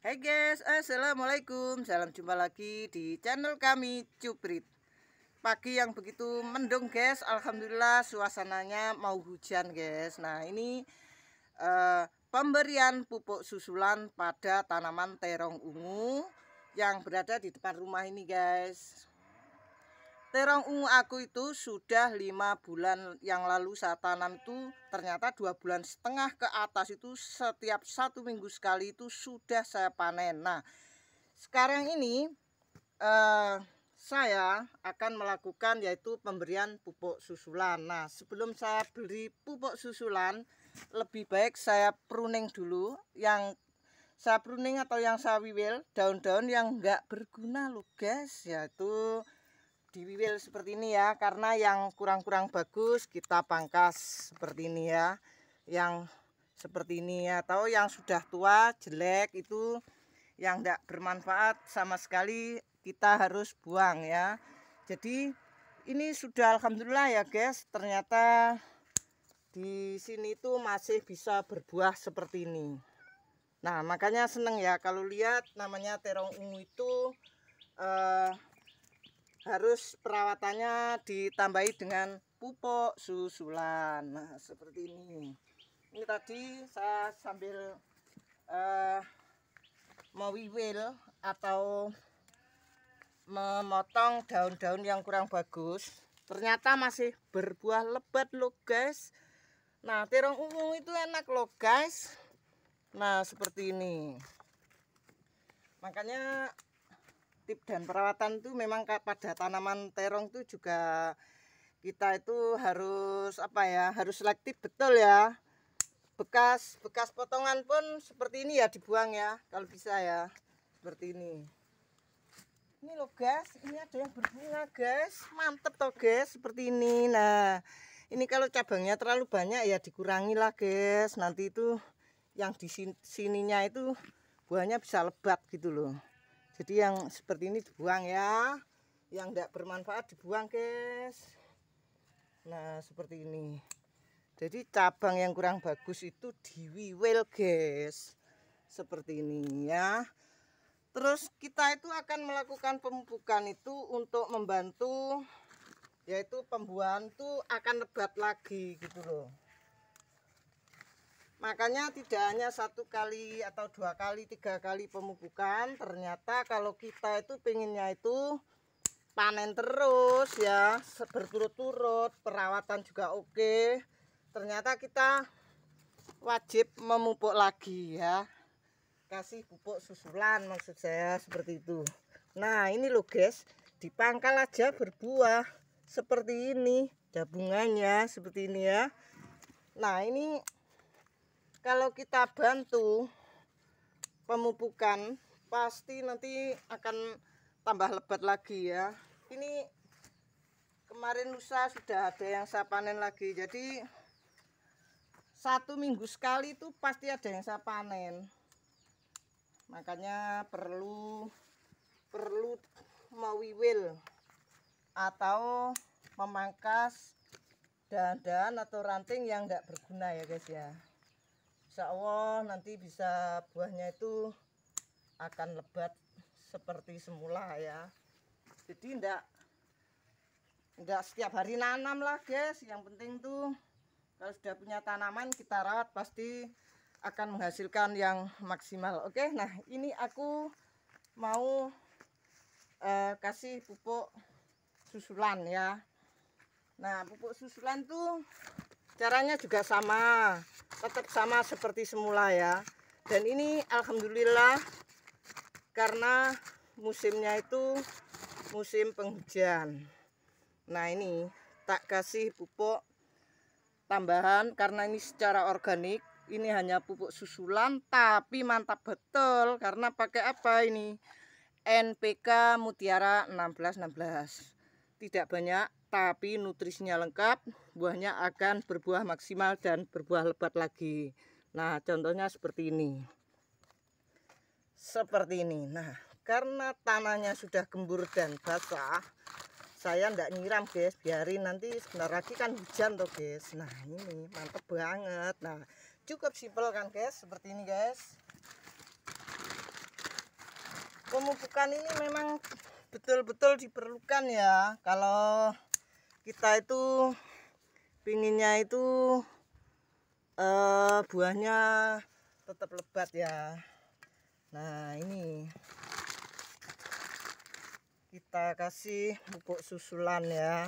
Hai guys, Assalamualaikum Salam jumpa lagi di channel kami Cuprit Pagi yang begitu mendung guys Alhamdulillah suasananya mau hujan guys Nah ini eh, pemberian pupuk susulan pada tanaman terong ungu Yang berada di depan rumah ini guys Terong ungu aku itu sudah lima bulan yang lalu saya tanam itu ternyata dua bulan setengah ke atas itu setiap satu minggu sekali itu sudah saya panen. Nah sekarang ini eh, saya akan melakukan yaitu pemberian pupuk susulan. Nah sebelum saya beli pupuk susulan lebih baik saya pruning dulu yang saya pruning atau yang saya wiwil daun-daun yang nggak berguna loh guys yaitu di wiwil seperti ini ya karena yang kurang-kurang bagus kita pangkas seperti ini ya yang seperti ini ya. atau yang sudah tua jelek itu yang tidak bermanfaat sama sekali kita harus buang ya jadi ini sudah alhamdulillah ya guys ternyata di sini itu masih bisa berbuah seperti ini nah makanya seneng ya kalau lihat namanya terong ungu itu harus perawatannya ditambahi dengan pupuk susulan nah, seperti ini ini tadi saya sambil uh, eh, wiwil atau memotong daun-daun yang kurang bagus ternyata masih berbuah lebat loh guys nah terong ungu itu enak loh guys nah seperti ini makanya tip dan perawatan itu memang pada tanaman terong itu juga kita itu harus apa ya harus selektif betul ya bekas bekas potongan pun seperti ini ya dibuang ya kalau bisa ya seperti ini ini loh guys ini ada yang berbunga guys mantep toh guys seperti ini nah ini kalau cabangnya terlalu banyak ya dikurangi lah guys nanti itu yang di sininya itu buahnya bisa lebat gitu loh jadi yang seperti ini dibuang ya yang tidak bermanfaat dibuang guys nah seperti ini jadi cabang yang kurang bagus itu diwiwel guys seperti ini ya terus kita itu akan melakukan pemupukan itu untuk membantu yaitu pembuahan tuh akan lebat lagi gitu loh Makanya tidak hanya satu kali atau dua kali, tiga kali pemupukan. Ternyata kalau kita itu pengennya itu panen terus ya, berturut-turut, perawatan juga oke. Ternyata kita wajib memupuk lagi ya. Kasih pupuk susulan maksud saya seperti itu. Nah, ini loh guys, di aja berbuah seperti ini, gabungannya seperti ini ya. Nah, ini kalau kita bantu pemupukan pasti nanti akan tambah lebat lagi ya ini kemarin lusa sudah ada yang saya panen lagi jadi satu minggu sekali itu pasti ada yang saya panen makanya perlu perlu mewiwil atau memangkas dahan-dahan atau ranting yang tidak berguna ya guys ya insya Allah nanti bisa buahnya itu akan lebat seperti semula ya jadi tidak enggak setiap hari nanam lah guys yang penting tuh kalau sudah punya tanaman kita rawat pasti akan menghasilkan yang maksimal oke nah ini aku mau eh, kasih pupuk susulan ya nah pupuk susulan tuh caranya juga sama tetap sama seperti semula ya dan ini alhamdulillah karena musimnya itu musim penghujan nah ini tak kasih pupuk tambahan karena ini secara organik ini hanya pupuk susulan tapi mantap betul karena pakai apa ini NPK Mutiara 1616 16 tidak banyak tapi nutrisinya lengkap buahnya akan berbuah maksimal dan berbuah lebat lagi nah contohnya seperti ini seperti ini nah karena tanahnya sudah gembur dan basah saya ndak nyiram guys biarin nanti sebentar lagi kan hujan tuh guys nah ini mantep banget nah cukup simpel kan guys seperti ini guys pemupukan ini memang betul-betul diperlukan ya kalau kita itu pinginnya itu uh, buahnya tetap lebat ya nah ini kita kasih pupuk susulan ya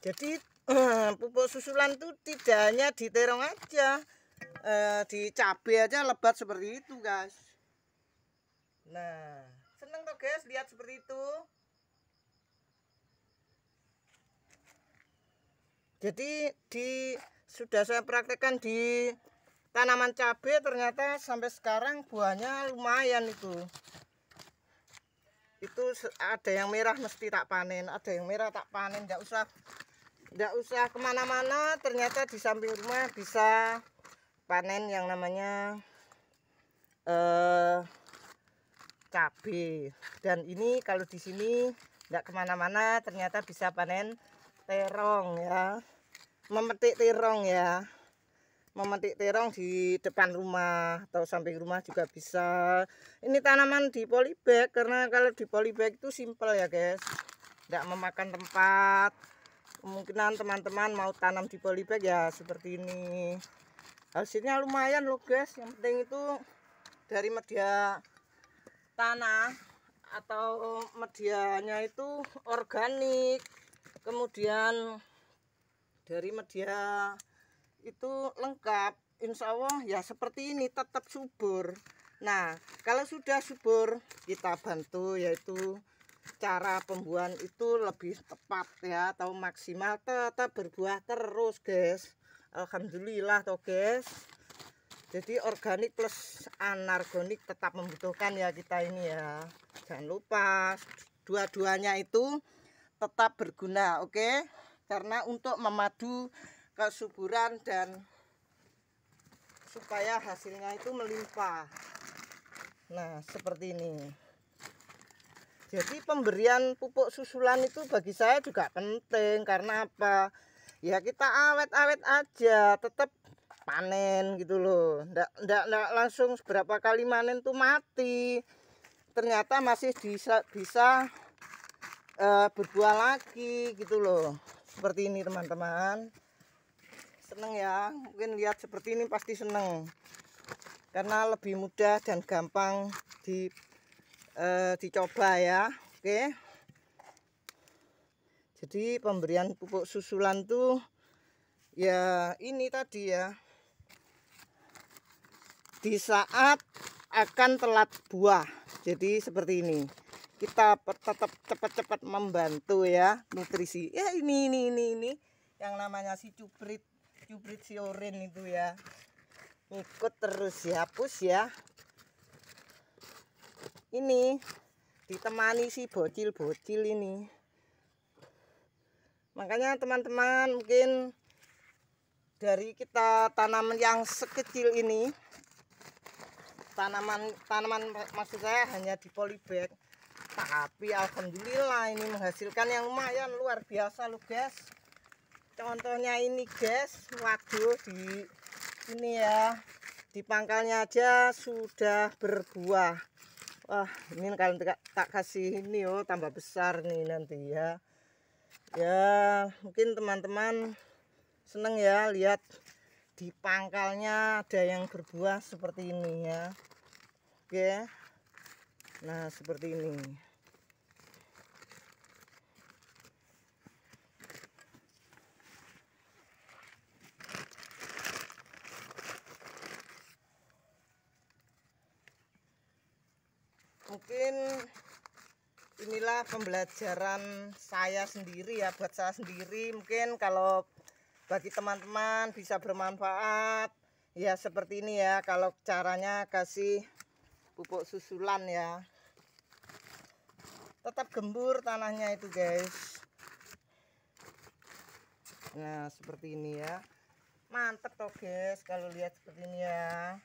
jadi pupuk susulan itu tidak hanya di terong aja eh, di cabai aja lebat seperti itu guys nah Seneng tuh guys lihat seperti itu. Jadi di sudah saya praktekkan di tanaman cabai ternyata sampai sekarang buahnya lumayan itu. Itu ada yang merah mesti tak panen, ada yang merah tak panen, nggak usah nggak usah kemana-mana ternyata di samping rumah bisa panen yang namanya eh uh, cabai dan ini kalau di sini nggak kemana-mana ternyata bisa panen terong ya memetik terong ya memetik terong di depan rumah atau samping rumah juga bisa ini tanaman di polybag karena kalau di polybag itu simple ya guys nggak memakan tempat kemungkinan teman-teman mau tanam di polybag ya seperti ini hasilnya lumayan loh guys yang penting itu dari media tanah atau medianya itu organik kemudian dari media itu lengkap insya Allah ya seperti ini tetap subur nah kalau sudah subur kita bantu yaitu cara pembuahan itu lebih tepat ya atau maksimal tetap berbuah terus guys Alhamdulillah toh guys jadi organik plus anorganik tetap membutuhkan ya kita ini ya jangan lupa dua-duanya itu tetap berguna oke okay? karena untuk memadu kesuburan dan supaya hasilnya itu melimpah nah seperti ini jadi pemberian pupuk susulan itu bagi saya juga penting karena apa ya kita awet-awet aja tetap panen gitu loh ndak, ndak, ndak langsung seberapa kali panen tuh mati ternyata masih bisa bisa uh, berbuah lagi gitu loh seperti ini teman-teman seneng ya mungkin lihat seperti ini pasti seneng karena lebih mudah dan gampang di uh, dicoba ya oke jadi pemberian pupuk susulan tuh ya ini tadi ya di saat akan telat buah jadi seperti ini kita tetap cepat-cepat membantu ya nutrisi ya ini ini ini ini yang namanya si cuprit cuprit siorin itu ya ikut terus ya dihapus ya ini ditemani si bocil-bocil ini makanya teman-teman mungkin dari kita tanaman yang sekecil ini tanaman tanaman maksud saya hanya di polybag tapi alhamdulillah ini menghasilkan yang lumayan luar biasa loh guys contohnya ini guys waduh di ini ya di pangkalnya aja sudah berbuah wah ini kalian tak, tak kasih ini oh tambah besar nih nanti ya ya mungkin teman-teman seneng ya lihat di pangkalnya ada yang berbuah seperti ini ya oke nah seperti ini mungkin inilah pembelajaran saya sendiri ya buat saya sendiri mungkin kalau bagi teman-teman bisa bermanfaat ya seperti ini ya kalau caranya kasih pupuk susulan ya tetap gembur tanahnya itu guys nah seperti ini ya mantep toh guys kalau lihat seperti ini ya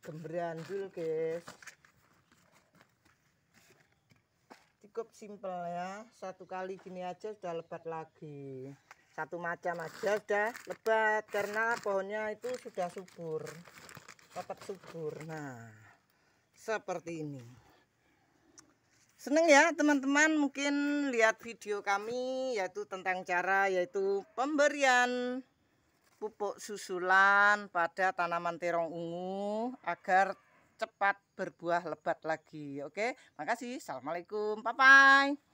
gembrandul guys cukup simpel ya satu kali gini aja sudah lebat lagi satu macam aja sudah lebat karena pohonnya itu sudah subur tetap subur nah seperti ini seneng ya teman-teman mungkin lihat video kami yaitu tentang cara yaitu pemberian pupuk susulan pada tanaman terong ungu agar cepat berbuah lebat lagi oke makasih assalamualaikum bye bye